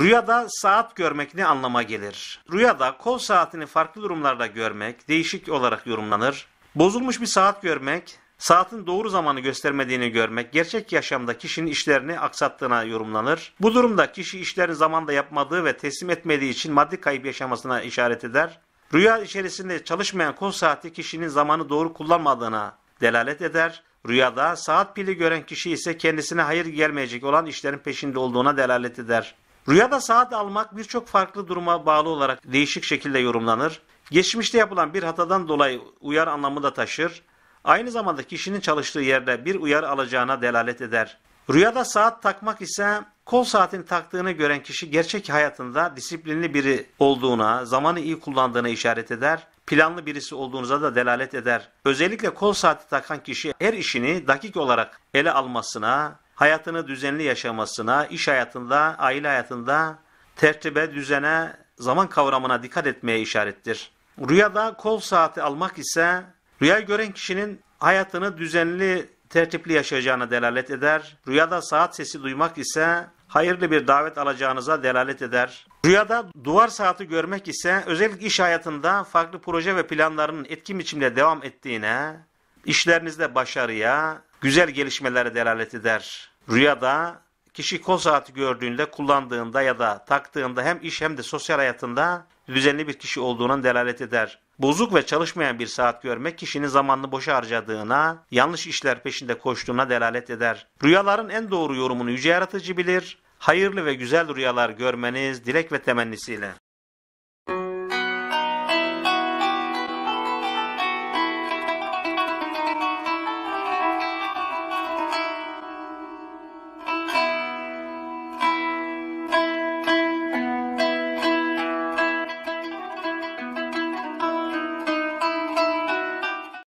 Rüyada saat görmek ne anlama gelir? Rüyada kol saatini farklı durumlarda görmek değişik olarak yorumlanır. Bozulmuş bir saat görmek, saatin doğru zamanı göstermediğini görmek gerçek yaşamda kişinin işlerini aksattığına yorumlanır. Bu durumda kişi işlerini zamanda yapmadığı ve teslim etmediği için maddi kayıp yaşamasına işaret eder. Rüya içerisinde çalışmayan kol saati kişinin zamanı doğru kullanmadığına delalet eder. Rüyada saat pili gören kişi ise kendisine hayır gelmeyecek olan işlerin peşinde olduğuna delalet eder. Rüyada saat almak birçok farklı duruma bağlı olarak değişik şekilde yorumlanır. Geçmişte yapılan bir hatadan dolayı uyar anlamı da taşır. Aynı zamanda kişinin çalıştığı yerde bir uyar alacağına delalet eder. Rüyada saat takmak ise kol saatin taktığını gören kişi gerçek hayatında disiplinli biri olduğuna, zamanı iyi kullandığına işaret eder. Planlı birisi olduğunuza da delalet eder. Özellikle kol saati takan kişi her işini dakik olarak ele almasına, hayatını düzenli yaşamasına, iş hayatında, aile hayatında tertibe, düzene, zaman kavramına dikkat etmeye işarettir. Rüyada kol saati almak ise rüyayı gören kişinin hayatını düzenli, tertipli yaşayacağına delalet eder. Rüyada saat sesi duymak ise hayırlı bir davet alacağınıza delalet eder. Rüyada duvar saati görmek ise özellikle iş hayatında farklı proje ve planların etkin biçimde devam ettiğine, işlerinizde başarıya, güzel gelişmelere delalet eder. Rüyada kişi kol saati gördüğünde, kullandığında ya da taktığında hem iş hem de sosyal hayatında düzenli bir kişi olduğuna delalet eder. Bozuk ve çalışmayan bir saat görmek kişinin zamanını boşa harcadığına, yanlış işler peşinde koştuğuna delalet eder. Rüyaların en doğru yorumunu yüce yaratıcı bilir. Hayırlı ve güzel rüyalar görmeniz dilek ve temennisiyle.